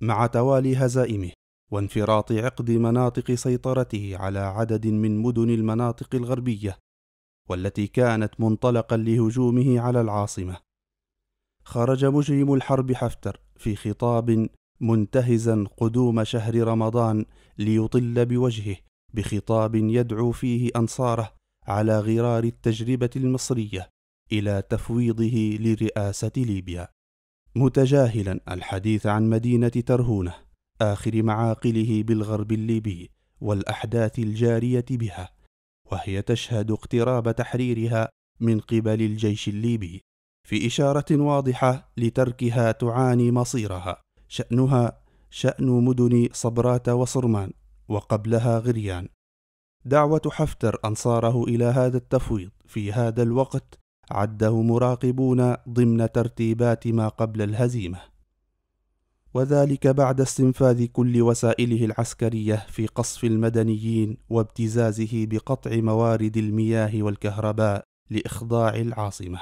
مع توالي هزائمه وانفراط عقد مناطق سيطرته على عدد من مدن المناطق الغربيه والتي كانت منطلقا لهجومه على العاصمه خرج مجرم الحرب حفتر في خطاب منتهزا قدوم شهر رمضان ليطل بوجهه بخطاب يدعو فيه انصاره على غرار التجربه المصريه الى تفويضه لرئاسه ليبيا متجاهلا الحديث عن مدينة ترهونة آخر معاقله بالغرب الليبي والأحداث الجارية بها وهي تشهد اقتراب تحريرها من قبل الجيش الليبي في إشارة واضحة لتركها تعاني مصيرها شأنها شأن مدن صبرات وصرمان وقبلها غريان دعوة حفتر أنصاره إلى هذا التفويض في هذا الوقت عده مراقبون ضمن ترتيبات ما قبل الهزيمة وذلك بعد استنفاذ كل وسائله العسكرية في قصف المدنيين وابتزازه بقطع موارد المياه والكهرباء لإخضاع العاصمة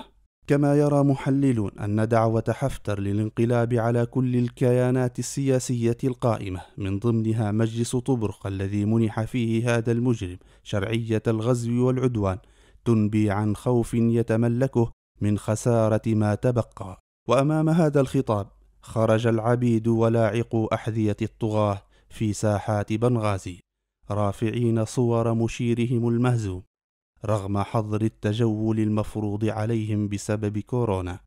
كما يرى محللون أن دعوة حفتر للانقلاب على كل الكيانات السياسية القائمة من ضمنها مجلس طبرق الذي منح فيه هذا المجرم شرعية الغزو والعدوان تنبي عن خوف يتملكه من خساره ما تبقى وامام هذا الخطاب خرج العبيد ولاعقو احذيه الطغاه في ساحات بنغازي رافعين صور مشيرهم المهزوم رغم حظر التجول المفروض عليهم بسبب كورونا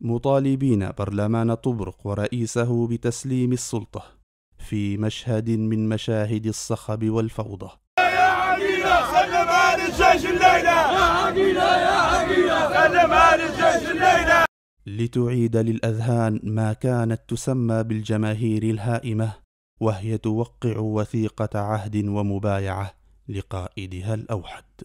مطالبين برلمان طبرق ورئيسه بتسليم السلطه في مشهد من مشاهد الصخب والفوضى الجيش الليلة يا عقيلة يا عقيلة سلم آل الجيش الليلة لتعيد للأذهان ما كانت تسمى بالجماهير الهائمة وهي توقع وثيقة عهد ومبايعة لقائدها الأوحد